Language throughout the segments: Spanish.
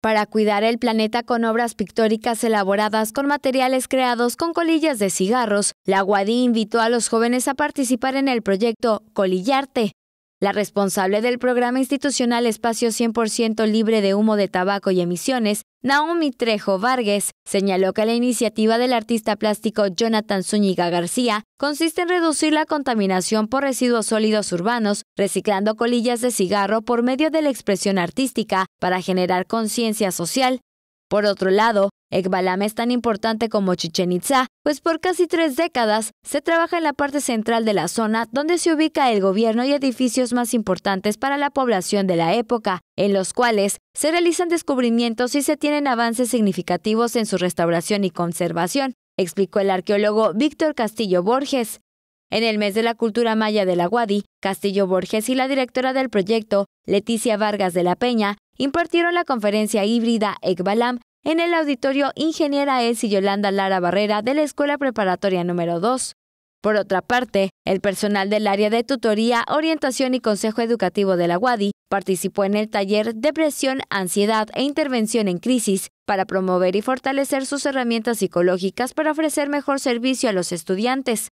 para cuidar el planeta con obras pictóricas elaboradas con materiales creados con colillas de cigarros, la Guadí invitó a los jóvenes a participar en el proyecto Colillarte. La responsable del programa institucional Espacio 100% Libre de Humo de Tabaco y Emisiones, Naomi Trejo Vargas señaló que la iniciativa del artista plástico Jonathan Zúñiga García consiste en reducir la contaminación por residuos sólidos urbanos, reciclando colillas de cigarro por medio de la expresión artística para generar conciencia social por otro lado, Ekbalam es tan importante como Chichen Itza, pues por casi tres décadas se trabaja en la parte central de la zona donde se ubica el gobierno y edificios más importantes para la población de la época, en los cuales se realizan descubrimientos y se tienen avances significativos en su restauración y conservación, explicó el arqueólogo Víctor Castillo Borges. En el mes de la cultura maya de la Guadi, Castillo Borges y la directora del proyecto, Leticia Vargas de la Peña, impartieron la conferencia híbrida Ekbalam en el auditorio Ingeniera Es y Yolanda Lara Barrera de la Escuela Preparatoria número 2. Por otra parte, el personal del área de tutoría, orientación y consejo educativo de la UADI participó en el taller Depresión, Ansiedad e Intervención en Crisis para promover y fortalecer sus herramientas psicológicas para ofrecer mejor servicio a los estudiantes.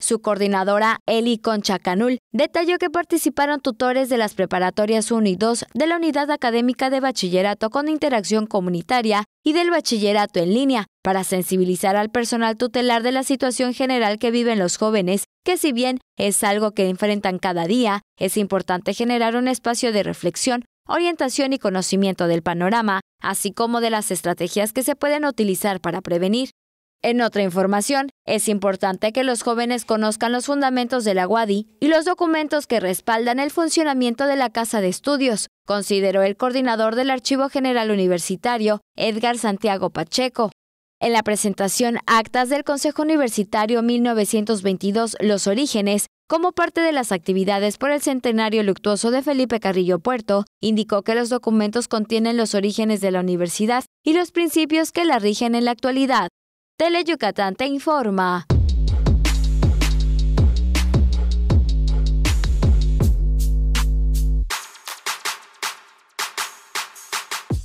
Su coordinadora, Eli Canul, detalló que participaron tutores de las preparatorias 1 y 2 de la Unidad Académica de Bachillerato con Interacción Comunitaria y del Bachillerato en línea para sensibilizar al personal tutelar de la situación general que viven los jóvenes, que si bien es algo que enfrentan cada día, es importante generar un espacio de reflexión orientación y conocimiento del panorama, así como de las estrategias que se pueden utilizar para prevenir. En otra información, es importante que los jóvenes conozcan los fundamentos de la UADI y los documentos que respaldan el funcionamiento de la Casa de Estudios, consideró el coordinador del Archivo General Universitario, Edgar Santiago Pacheco. En la presentación Actas del Consejo Universitario 1922 Los Orígenes, como parte de las actividades por el centenario luctuoso de Felipe Carrillo Puerto, indicó que los documentos contienen los orígenes de la universidad y los principios que la rigen en la actualidad. Tele Yucatán te informa.